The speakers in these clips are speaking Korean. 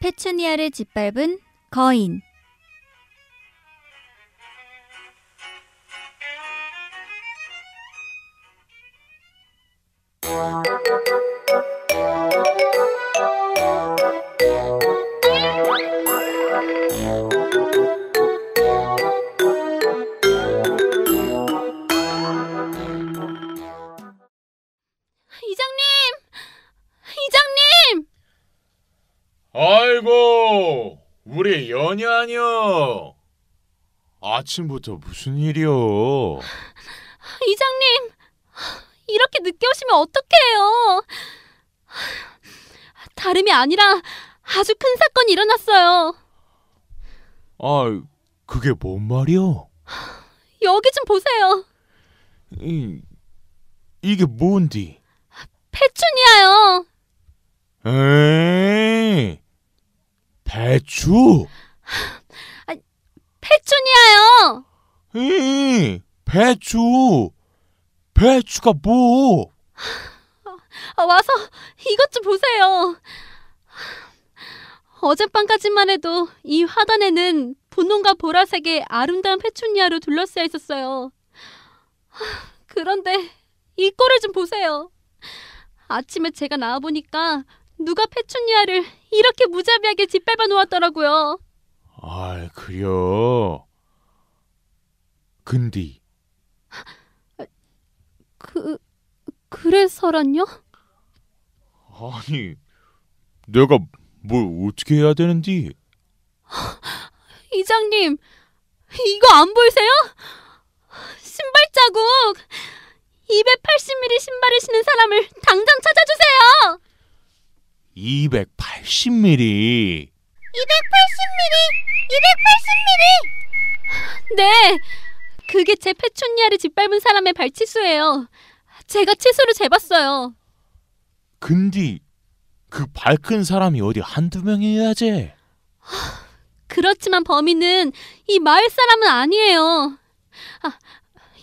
페추니아를 짓밟은 거인 아침부터 무슨 일이요? 이장님, 이렇게 늦게 오시면 어떡해요? 다름이 아니라 아주 큰 사건이 일어났어요. 아, 그게 뭔 말이요? 여기 좀 보세요. 이, 이게 뭔디? 페추니아요. 에이, 배추? 회춘이야요. 에이, 배추. 배추가 뭐? 아, 와서 이것 좀 보세요. 어젯밤까지만 해도 이 화단에는 분홍과 보라색의 아름다운 페추니아로 둘러싸여 있었어요. 그런데 이 꼴을 좀 보세요. 아침에 제가 나와보니까 누가 페추니아를 이렇게 무자비하게 짓밟아 놓았더라고요. 아, 그려. 근디. 그 그래서란요? 아니, 내가 뭘 어떻게 해야 되는디? 이장님, 이거 안 보이세요? 신발 자국! 280mm 신발을 신은 사람을 당장 찾아주세요! 280mm. 280mm! 280mm! 네! 그게 제페춘니아를 짓밟은 사람의 발치수예요. 제가 치수를 재봤어요. 근디, 그 발 큰 사람이 어디 한두 명이어야지. 그렇지만 범인은 이 마을 사람은 아니에요. 아,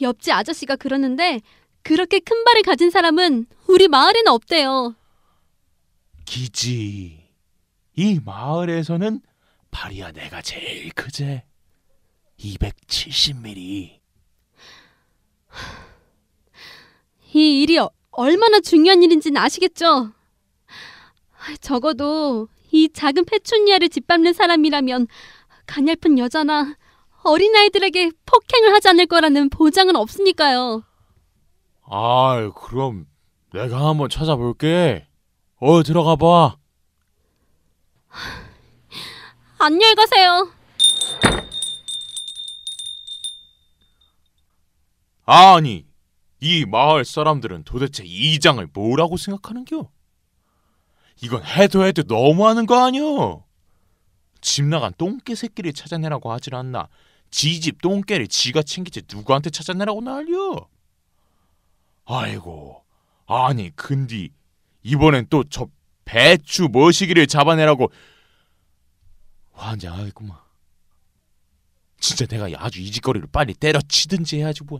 옆집 아저씨가 그러는데 그렇게 큰 발을 가진 사람은 우리 마을에는 없대요. 기지. 이 마을에서는 발이야 내가 제일 크제. 270mm. 이 일이 얼마나 중요한 일인지는 아시겠죠? 적어도 이 작은 페추니아를 짓밟는 사람이라면 가냘픈 여자나 어린아이들에게 폭행을 하지 않을 거라는 보장은 없으니까요. 아, 그럼 내가 한번 찾아볼게. 어, 들어가 봐. 안녕히 가세요. 아니, 이 마을 사람들은 도대체 이 장을 뭐라고 생각하는겨? 이건 해도 해도 너무하는 거 아니여? 집 나간 똥개 새끼를 찾아내라고 하질 않나 지 집 똥개를 지가 챙기지 누구한테 찾아내라고 난리여 아이고 아니 근디 이번엔 또저 배추 머시기를 잡아내라고 환장하겠구만. 진짜 내가 아주 이짓거리를 빨리 때려치든지 해야지 뭐.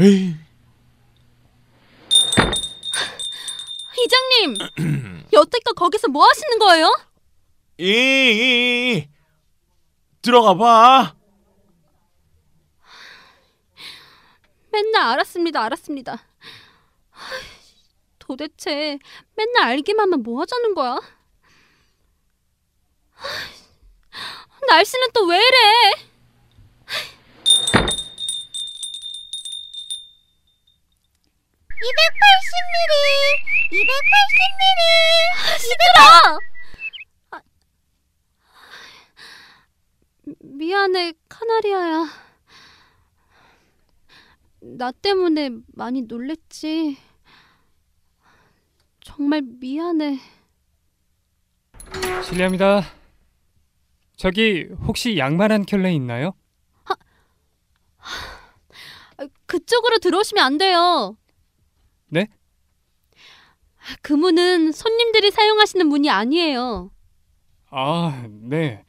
에이. 이장님, 여태껏 거기서 뭐 하시는 거예요? 이, 이, 이. 들어가 봐. 맨날 알았습니다, 알았습니다. 도대체 맨날 알기만 하면 뭐 하자는 거야? 날씨는 또 왜 이래? 280ml, 280ml. 시들러 아, 미안해, 카나리아야. 나 때문에 많이 놀랬지. 정말 미안해. 실례합니다. 저기 혹시 양말 한 켤레 있나요? 하, 하, 그쪽으로 들어오시면 안 돼요. 네? 아, 그 문은 손님들이 사용하시는 문이 아니에요. 아, 네.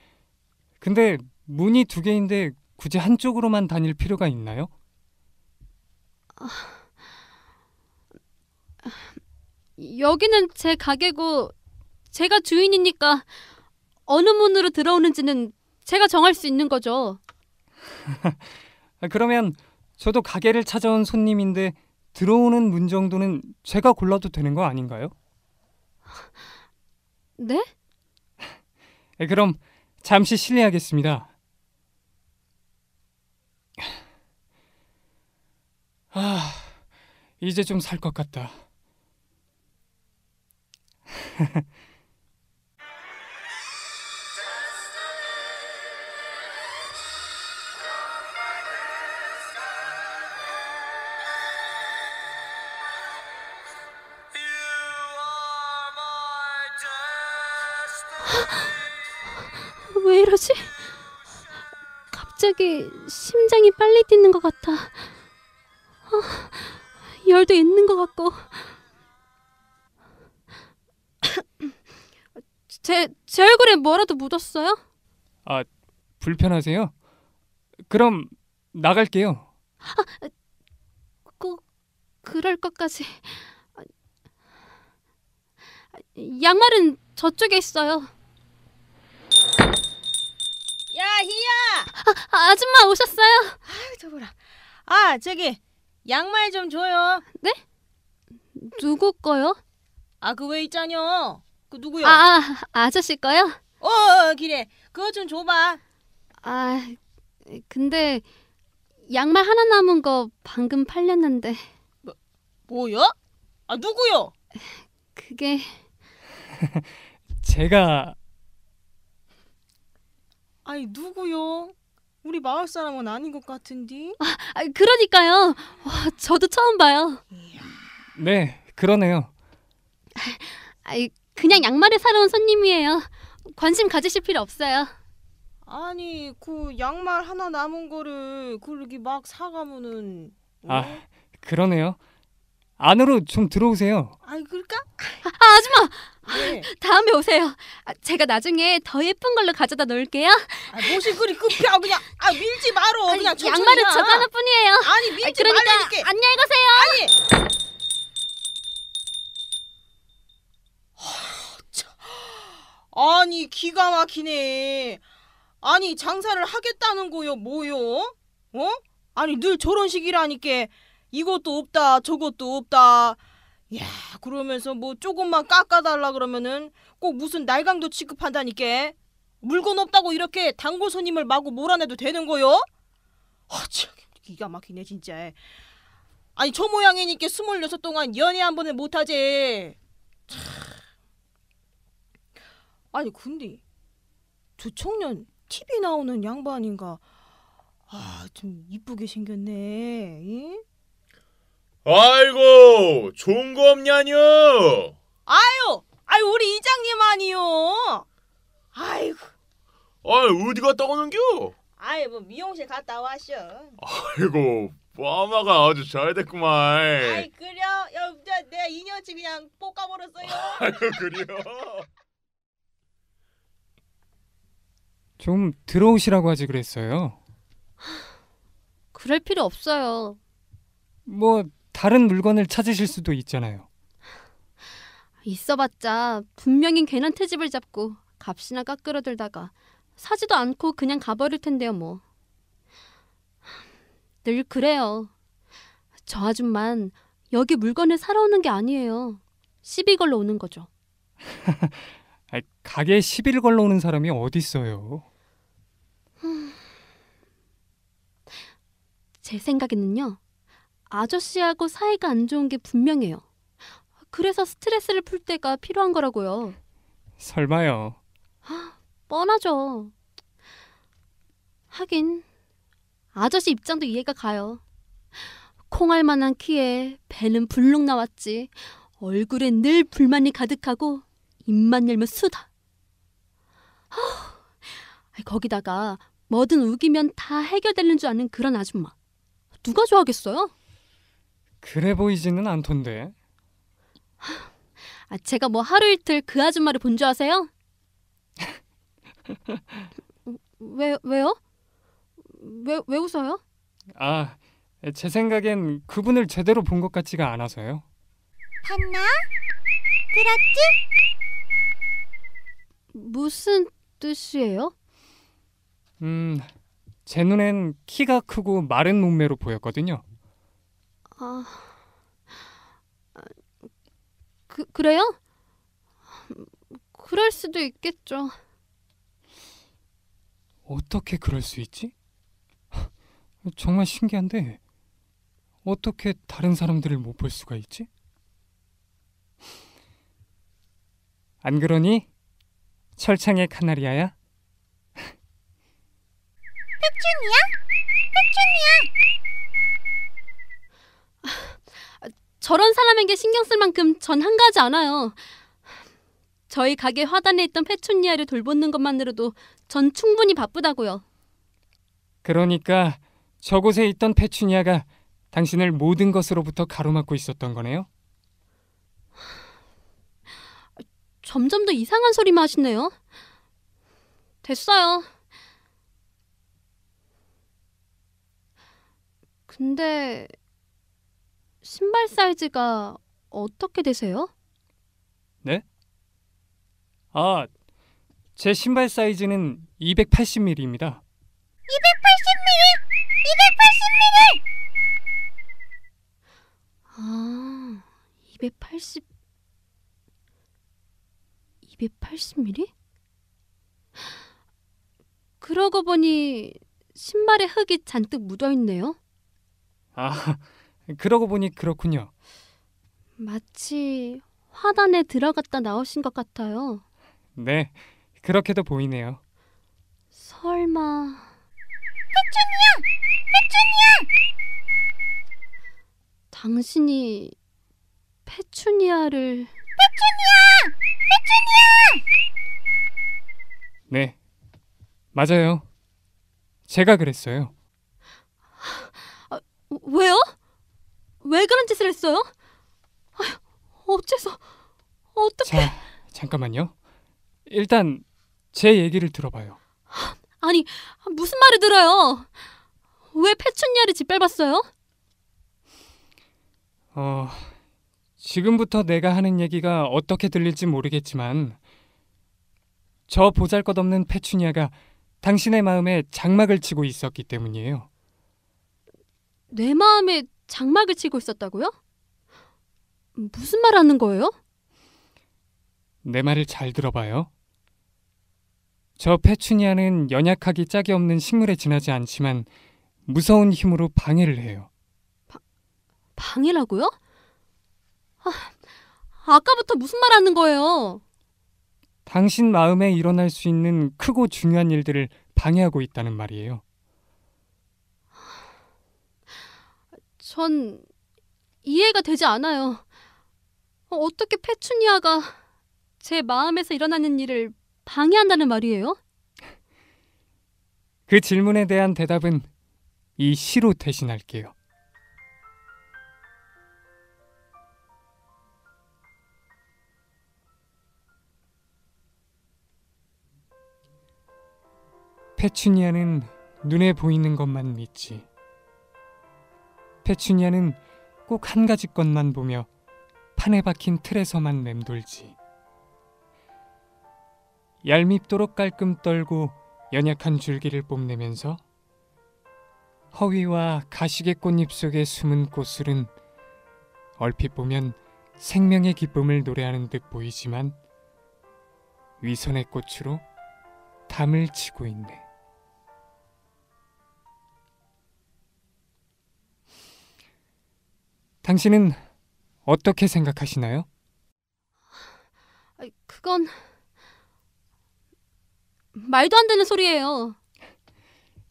근데 문이 두 개인데 굳이 한쪽으로만 다닐 필요가 있나요? 아... 여기는 제 가게고 제가 주인이니까 어느 문으로 들어오는지는 제가 정할 수 있는 거죠. 아, 그러면 저도 가게를 찾아온 손님인데 들어오는 문 정도는 제가 골라도 되는 거 아닌가요? 네? 그럼 잠시 실례하겠습니다. 아, 이제 좀 살 것 같다. 왜 이러지? 갑자기 심장이 빨리 뛰는 것 같아. 어, 열도 있는 것 같고. 제, 제 얼굴에 뭐라도 묻었어요? 아, 불편하세요? 그럼 나갈게요. 아, 꼭 그럴 것까지. 양말은 저쪽에 있어요. 야, 희야! 아, 아줌마 오셨어요? 아, 저거라. 아, 저기 양말 좀 줘요. 네? 누구 거요? 아, 그 왜 있잖여. 그 누구요? 아, 아, 아저씨 거요? 어, 기래. 그거 좀 줘봐. 아, 근데 양말 하나 남은 거 방금 팔렸는데. 뭐, 뭐요? 아, 누구요? 그게... 제가... 아니, 누구요? 우리 마을 사람은 아닌 것 같은데. 아, 아, 그러니까요. 와, 저도 처음 봐요. 네, 그러네요. 아, 그냥 양말을 사러 온 손님이에요. 관심 가지실 필요 없어요. 아니 그 양말 하나 남은 거를 그렇게 막 사가면은 어? 아 그러네요. 안으로 좀 들어오세요. 아이 그럴까? 아, 아 아줌마 네. 다음에 오세요. 아, 제가 나중에 더 예쁜 걸로 가져다 놓을게요. 아, 모시 그리 급해 그냥 아 밀지 말어 그냥 양말은 저 하나뿐이에요. 아니 밀지 아, 그러니까 말라니까. 안녕히 가세요. 아니. 아, 니 기가 막히네. 아니 장사를 하겠다는 거요 뭐요? 어? 아니 늘 저런 식이라니까 이것도 없다 저것도 없다. 야 그러면서 뭐 조금만 깎아달라 그러면은 꼭 무슨 날강도 취급한다니까. 물건 없다고 이렇게 단골 손님을 마구 몰아내도 되는 거요? 아, 참 기가 막히네 진짜. 아니 저 모양이니까 스물여섯 동안 연애 한 번을 못하지. 참. 아니 근데 조청년 TV 나오는 양반인가 아좀 이쁘게 생겼네. 예? 아이고 좋은 거 없냐뇨? 아유 아유 우리 이장님 아니요. 아이고. 아 어디 갔다 오는겨? 아이 뭐 미용실 갔다 왔쇼. 아이고 마마가 아주 잘 됐구만. 아이 그려 여내 인연치 그냥 볶아버렸어요. 아유 그려. 좀 들어오시라고 하지 그랬어요. 그럴 필요 없어요. 뭐 다른 물건을 찾으실 수도 있잖아요. 있어봤자 분명히 괜한 퇴집을 잡고 값이나 깎으러들다가 사지도 않고 그냥 가버릴 텐데요 뭐. 늘 그래요. 저 아줌만 여기 물건을 사러 오는 게 아니에요. 시비 걸러 오는 거죠. 가게에 시비를 걸러 오는 사람이 어디 있어요? 제 생각에는요. 아저씨하고 사이가 안 좋은 게 분명해요. 그래서 스트레스를 풀 때가 필요한 거라고요. 설마요. 뻔하죠. 하긴 아저씨 입장도 이해가 가요. 콩알 만한 키에 배는 불룩 나왔지. 얼굴에 늘 불만이 가득하고 입만 열면 수다. 허, 아, 거기다가 뭐든 우기면 다 해결되는 줄 아는 그런 아줌마. 누가 좋아하겠어요? 그래 보이지는 않던데. 아, 제가 뭐 하루 이틀 그 아줌마를 본 줄 아세요? 왜 왜요? 왜 왜 웃어요? 아, 제 생각엔 그분을 제대로 본 것 같지가 않아서요. 봤나? 들었지? 무슨 뜻이에요? 음, 제 눈엔 키가 크고 마른 몸매로 보였거든요. 아, 그, 그래요? 그럴 수도 있겠죠. 어떻게 그럴 수 있지? 정말 신기한데 어떻게 다른 사람들을 못 볼 수가 있지? 안 그러니? 철창의 카나리아야? 팩준이야? 팩준이야! 저런 사람에게 신경 쓸 만큼 전 한가하지 않아요. 저희 가게 화단에 있던 페초니아를 돌보는 것만으로도 전 충분히 바쁘다고요. 그러니까 저곳에 있던 페추니아가 당신을 모든 것으로부터 가로막고 있었던 거네요? 점점 더 이상한 소리만 하시네요. 됐어요. 근데 신발 사이즈가 어떻게 되세요? 네? 아, 제 신발 사이즈는 280mm입니다. 280mm! 280mm! 아, 280... 280mm? 그러고 보니 신발에 흙이 잔뜩 묻어 있네요. 아, 그러고 보니 그렇군요. 마치 화단에 들어갔다 나오신 것 같아요. 네, 그렇게도 보이네요. 설마... 페춘이야! 페춘이야! 당신이 페추니아를... 페추니아! 페추니아! 네, 맞아요. 제가 그랬어요. 왜요? 왜 그런 짓을 했어요? 어째서 어떻게? 자, 잠깐만요. 일단 제 얘기를 들어봐요. 아니 무슨 말을 들어요? 왜페춘야를 짓밟았어요? 어, 지금부터 내가 하는 얘기가 어떻게 들릴지 모르겠지만 저 보잘것없는 페춘야가 당신의 마음에 장막을 치고 있었기 때문이에요. 내마음에 장막을 치고 있었다고요? 무슨 말 하는 거예요? 내 말을 잘 들어봐요. 저 페추니아는 연약하기 짝이 없는 식물에 지나지 않지만 무서운 힘으로 방해를 해요. 바, 방해라고요? 아, 아까부터 무슨 말 하는 거예요? 당신 마음에 일어날 수 있는 크고 중요한 일들을 방해하고 있다는 말이에요. 전 이해가 되지 않아요. 어, 어떻게 페추니아가 제 마음에서 일어나는 일을 방해한다는 말이에요? 그 질문에 대한 대답은 이 시로 대신할게요. 페추니아는 눈에 보이는 것만 믿지. 페추니아는 꼭 한 가지 것만 보며 판에 박힌 틀에서만 맴돌지. 얄밉도록 깔끔 떨고 연약한 줄기를 뽐내면서 허위와 가시의 꽃잎 속에 숨은 꽃술은 얼핏 보면 생명의 기쁨을 노래하는 듯 보이지만 위선의 꽃으로 담을 치고 있네. 당신은 어떻게 생각하시나요? 그건 말도 안 되는 소리예요.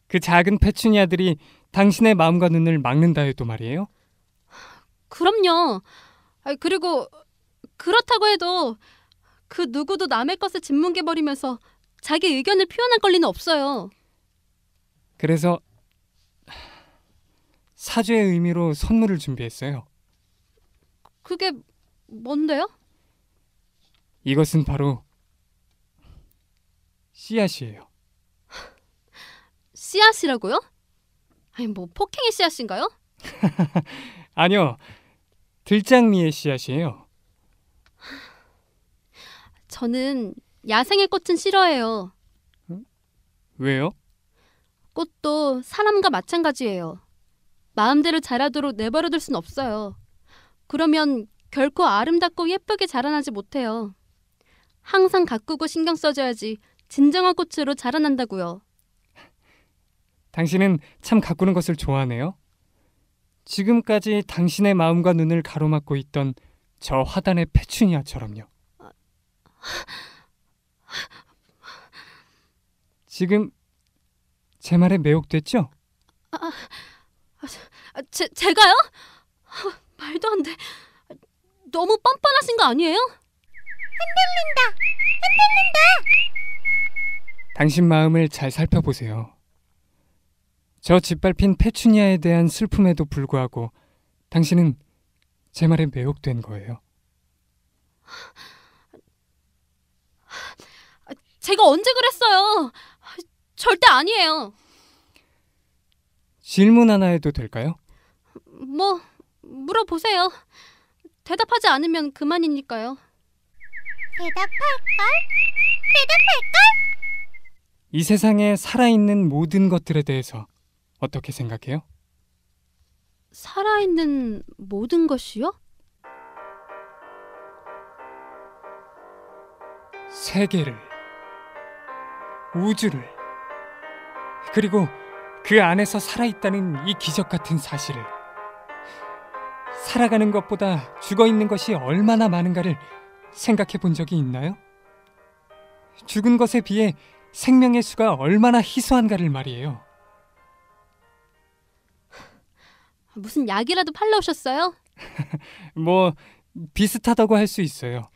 그 작은 패추니아들이 당신의 마음과 눈을 막는다 해도 말이에요? 그럼요. 그리고 그렇다고 해도 그 누구도 남의 것을 짓뭉개버리면서 자기 의견을 표현할 권리는 없어요. 그래서 사죄의 의미로 선물을 준비했어요. 그게 뭔데요? 이것은 바로 씨앗이에요. 씨앗이라고요? 아니 뭐 폭행의 씨앗인가요? 아니요. 들장미의 씨앗이에요. 저는 야생의 꽃은 싫어해요. 왜요? 꽃도 사람과 마찬가지예요. 마음대로 자라도록 내버려둘 순 없어요. 그러면 결코 아름답고 예쁘게 자라나지 못해요. 항상 가꾸고 신경 써줘야지 진정한 꽃으로 자라난다고요. 당신은 참 가꾸는 것을 좋아하네요. 지금까지 당신의 마음과 눈을 가로막고 있던 저 화단의 페추니아처럼요. 지금 제 말에 매혹됐죠? 아, 아, 제, 제가요? 말도 안 돼. 너무 뻔뻔하신 거 아니에요? 흔들린다. 흔들린다. 당신 마음을 잘 살펴보세요. 저 짓밟힌 페추니아에 대한 슬픔에도 불구하고 당신은 제 말에 매혹된 거예요. 아, 제가 언제 그랬어요? 절대 아니에요. 질문 하나 해도 될까요? 뭐 물어보세요. 대답하지 않으면 그만이니까요. 대답할걸? 대답할걸? 이 세상에 살아있는 모든 것들에 대해서 어떻게 생각해요? 살아있는 모든 것이요? 세계를, 우주를, 그리고 그 안에서 살아있다는 이 기적 같은 사실을 살아가는 것보다 죽어 있는 것이 얼마나 많은가를 생각해 본 적이 있나요? 죽은 것에 비해 생명의 수가 얼마나 희소한가를 말이에요. 무슨 약이라도 팔러 오셨어요? 뭐 비슷하다고 할 수 있어요.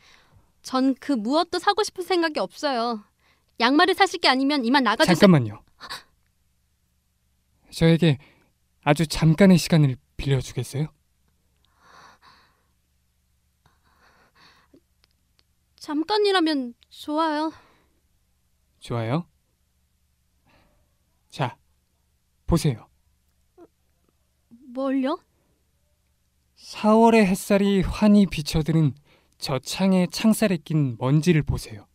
전 그 무엇도 사고 싶은 생각이 없어요. 양말을 사실 게 아니면 이만 나가주세요. 잠깐만요. 저에게 아주 잠깐의 시간을 빌려주겠어요? 잠깐이라면 좋아요. 좋아요? 자, 보세요. 뭘요? 4월의 햇살이 환히 비춰드는 저 창에 창살에 낀 먼지를 보세요.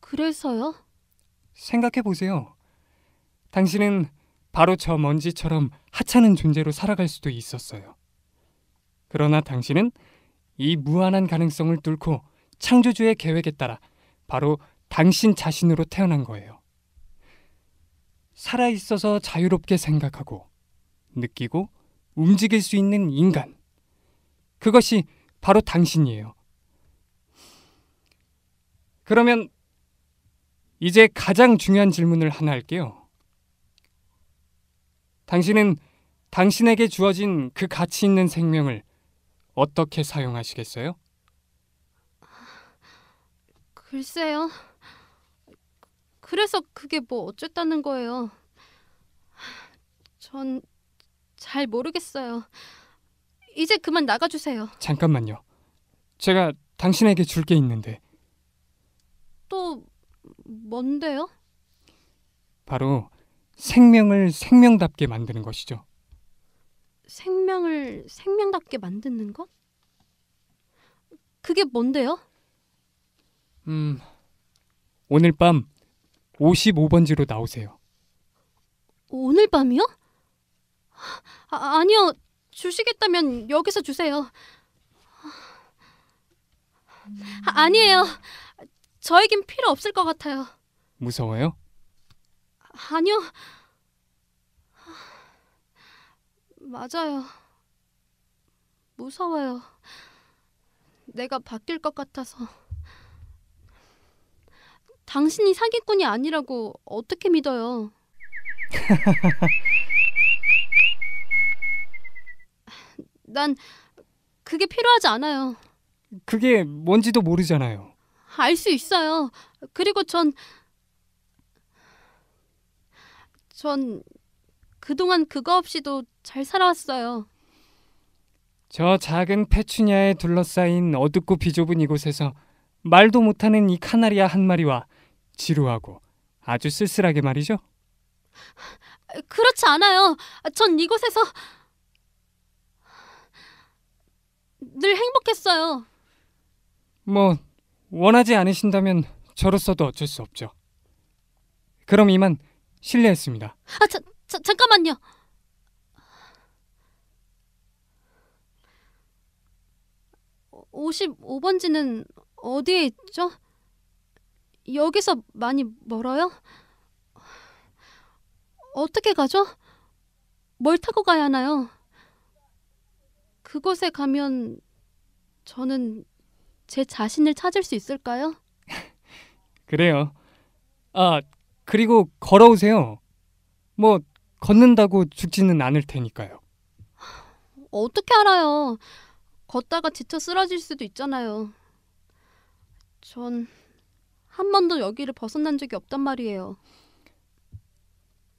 그래서요? 생각해 보세요. 당신은 바로 저 먼지처럼 하찮은 존재로 살아갈 수도 있었어요. 그러나 당신은 이 무한한 가능성을 뚫고 창조주의 계획에 따라 바로 당신 자신으로 태어난 거예요. 살아있어서 자유롭게 생각하고, 느끼고, 움직일 수 있는 인간. 그것이 바로 당신이에요. 그러면 이제 가장 중요한 질문을 하나 할게요. 당신은 당신에게 주어진 그 가치 있는 생명을 어떻게 사용하시겠어요? 글쎄요. 그래서 그게 뭐 어쨌다는 거예요. 전 잘 모르겠어요. 이제 그만 나가주세요. 잠깐만요. 제가 당신에게 줄 게 있는데. 또 뭔데요? 바로 생명을 생명답게 만드는 것이죠. 생명을 생명답게 만드는 것? 그게 뭔데요? 음, 오늘 밤 55번지로 나오세요. 오늘 밤이요? 아, 아니요. 주시겠다면 여기서 주세요. 아, 아니에요. 저에겐 필요 없을 것 같아요. 무서워요? 아니요. 맞아요. 무서워요. 내가 바뀔 것 같아서. 당신이 사기꾼이 아니라고 어떻게 믿어요? 난 그게 필요하지 않아요. 그게 뭔지도 모르잖아요. 알 수 있어요. 그리고 전전 그동안 그거 없이도 잘 살아왔어요. 저 작은 페추냐에 둘러싸인 어둡고 비좁은 이곳에서 말도 못하는 이 카나리아 한 마리와 지루하고 아주 쓸쓸하게 말이죠. 그렇지 않아요. 전 이곳에서 늘 행복했어요. 뭐 원하지 않으신다면 저로서도 어쩔 수 없죠. 그럼 이만 실례했습니다. 아, 자, 자, 잠깐만요. 5 5 번지는 어디에 있죠? 여기서 많이 멀어요? 어떻게 가죠? 뭘 타고 가야 하나요? 그곳에 가면 저는 제 자신을 찾을 수 있을까요? 그래요. 아, 그리고 걸어오세요. 뭐 걷는다고 죽지는 않을 테니까요. 어떻게 알아요? 걷다가 지쳐 쓰러질 수도 있잖아요. 전 한 번도 여기를 벗어난 적이 없단 말이에요.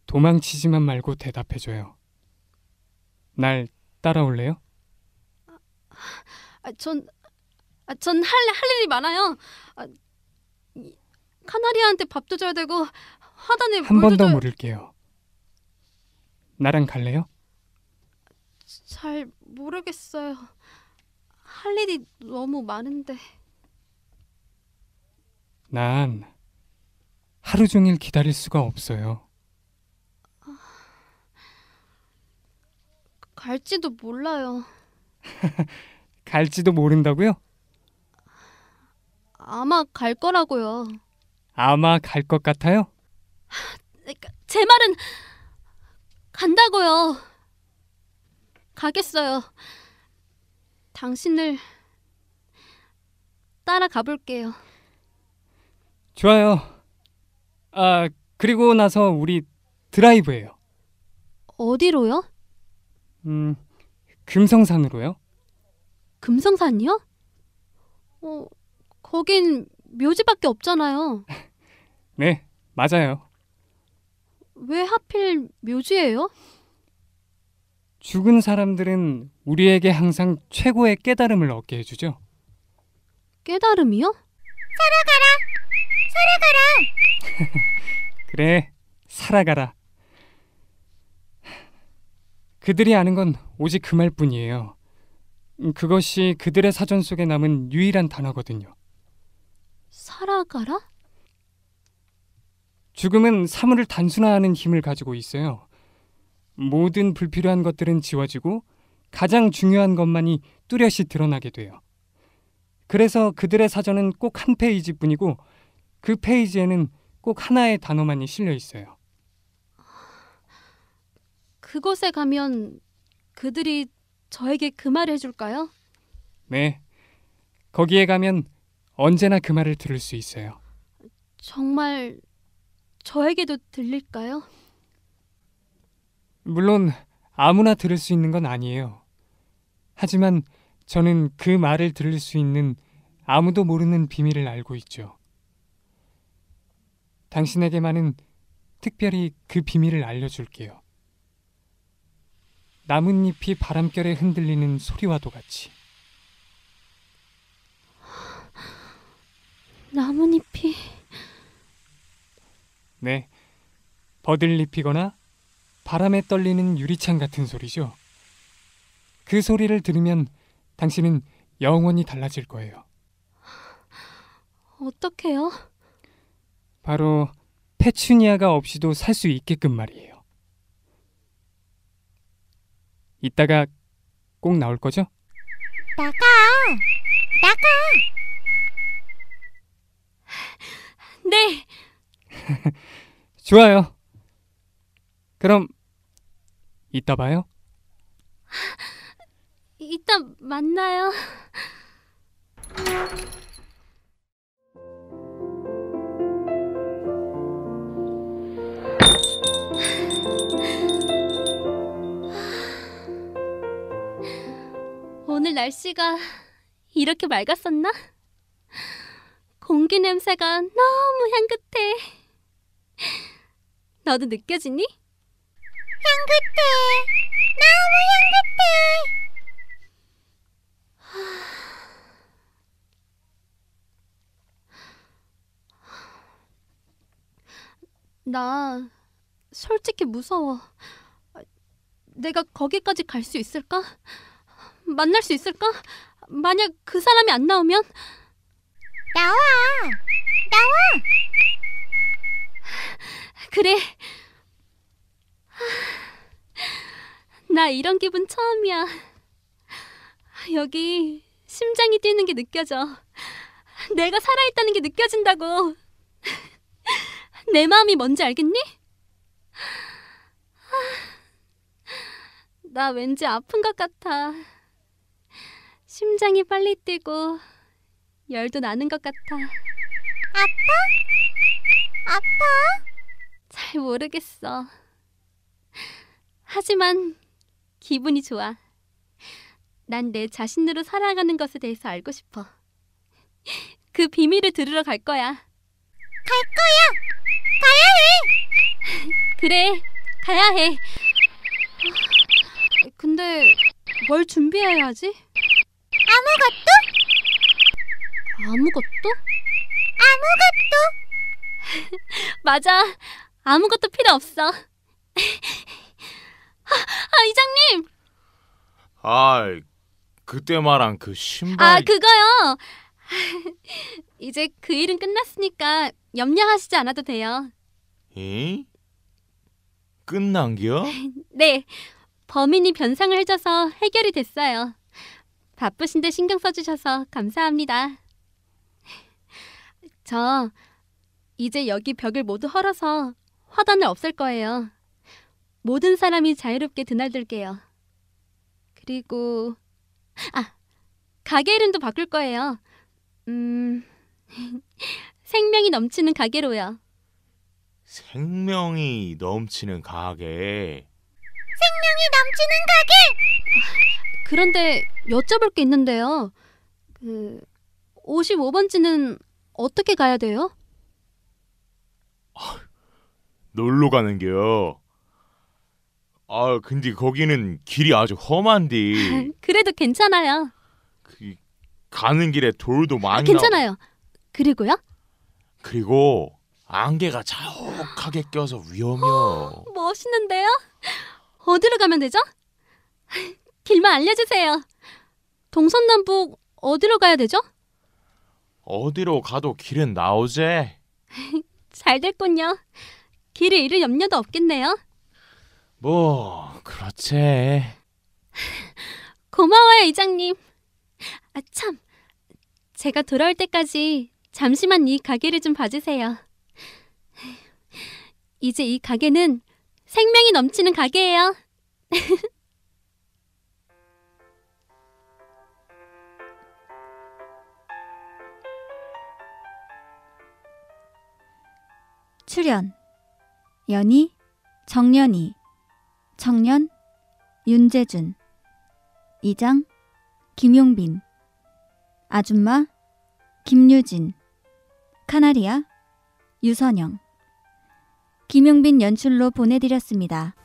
도망치지만 말고 대답해줘요. 날 따라올래요? 아, 아 전, 아, 전할 할 일이 많아요. 아, 카나리아한테 밥도 줘야 되고 하단에 한번더 물을... 물을게요. 나랑 갈래요? 잘 모르겠어요. 할 일이 너무 많은데. 난 하루 종일 기다릴 수가 없어요. 아, 갈지도 몰라요. 갈지도 모른다고요? 아마 갈 거라고요. 아마 갈 것 같아요? 그러니까 제 말은 간다고요. 가겠어요. 당신을 따라가 볼게요. 좋아요. 아, 그리고 나서 우리 드라이브예요. 어디로요? 음, 금성산으로요. 금성산이요? 어, 거긴 묘지밖에 없잖아요. 네, 맞아요. 왜 하필 묘지예요? 죽은 사람들은 우리에게 항상 최고의 깨달음을 얻게 해주죠. 깨달음이요? 살아가라! 살아가라! 그래, 살아가라. 그들이 아는 건 오직 그 말뿐이에요. 그것이 그들의 사전 속에 남은 유일한 단어거든요. 살아가라? 죽음은 사물을 단순화하는 힘을 가지고 있어요. 모든 불필요한 것들은 지워지고 가장 중요한 것만이 뚜렷이 드러나게 돼요. 그래서 그들의 사전은 꼭 한 페이지뿐이고 그 페이지에는 꼭 하나의 단어만이 실려 있어요. 그곳에 가면 그들이 저에게 그 말을 해줄까요? 네. 거기에 가면 언제나 그 말을 들을 수 있어요. 정말 저에게도 들릴까요? 물론 아무나 들을 수 있는 건 아니에요. 하지만 저는 그 말을 들을 수 있는 아무도 모르는 비밀을 알고 있죠. 당신에게만은 특별히 그 비밀을 알려줄게요. 나뭇잎이 바람결에 흔들리는 소리와도 같이. 나뭇잎이 네, 버들리 피거나 바람에 떨리는 유리창 같은 소리죠. 그 소리를 들으면 당신은 영원히 달라질 거예요. 어떻게요? 바로 페추니아가 없이도 살 수 있게끔 말이에요. 이따가 꼭 나올 거죠? 나가! 나가! 네! 좋아요. 그럼 이따 봐요. 이따 만나요. 오늘 날씨가 이렇게 맑았었나? 공기 냄새가 너무 향긋해. 너도 느껴지니? 향긋해. 너무 향긋해. 나 솔직히 무서워. 내가 거기까지 갈 수 있을까? 만날 수 있을까? 만약 그 사람이 안 나오면 나와! 나와! 그래. 나 이런 기분 처음이야. 여기 심장이 뛰는 게 느껴져. 내가 살아있다는 게 느껴진다고. 내 마음이 뭔지 알겠니? 나 왠지 아픈 것 같아. 심장이 빨리 뛰고 열도 나는 것 같아. 아파? 아파? 잘 모르겠어. 하지만 기분이 좋아. 난 내 자신으로 살아가는 것에 대해서 알고 싶어. 그 비밀을 들으러 갈 거야. 갈 거야! 가야 해! 그래, 가야 해. 근데 뭘 준비해야 하지? 아무것도? 아무것도? 아무것도? 맞아. 아무것도 필요 없어. 아, 아, 이장님. 아, 그때 말한 그 신발. 아, 그거요. 이제 그 일은 끝났으니까 염려하시지 않아도 돼요. 이? 끝난 기 네. 범인이 변상을 해줘서 해결이 됐어요. 바쁘신데 신경 써주셔서 감사합니다. 저 이제 여기 벽을 모두 헐어서 화단을없앨 거예요. 모든 사람이 자유롭게 드나들게요. 그리고 아 가게 이름도 바꿀 거예요. 음 생명이 넘치는 가게로요. 생명이 넘치는 가게. 생명이 넘치는 가게. 그런데 여쭤볼 게 있는데요. 그 55번지는 어떻게 가야 돼요? 아, 놀러 가는 겨. 요 아, 근데 거기는 길이 아주 험한디 그래도 괜찮아요. 그, 가는 길에 돌도 아, 많이 아, 괜찮아요. 그리고요? 그리고 안개가 자욱하게 껴서 위험해요. 어, 멋있는데요? 어디로 가면 되죠? 길만 알려주세요. 동서남북 어디로 가야 되죠? 어디로 가도 길은 나오제. 잘 됐군요. 길을 잃을 염려도 없겠네요. 뭐 그렇지. 고마워요 이장님. 아 참, 제가 돌아올 때까지 잠시만 이 가게를 좀 봐주세요. 이제 이 가게는 생명이 넘치는 가게예요. 출연 연희, 정연희, 청년, 윤재준, 이장, 김용빈, 아줌마, 김유진, 카나리아, 유선영. 김용빈 연출로 보내드렸습니다.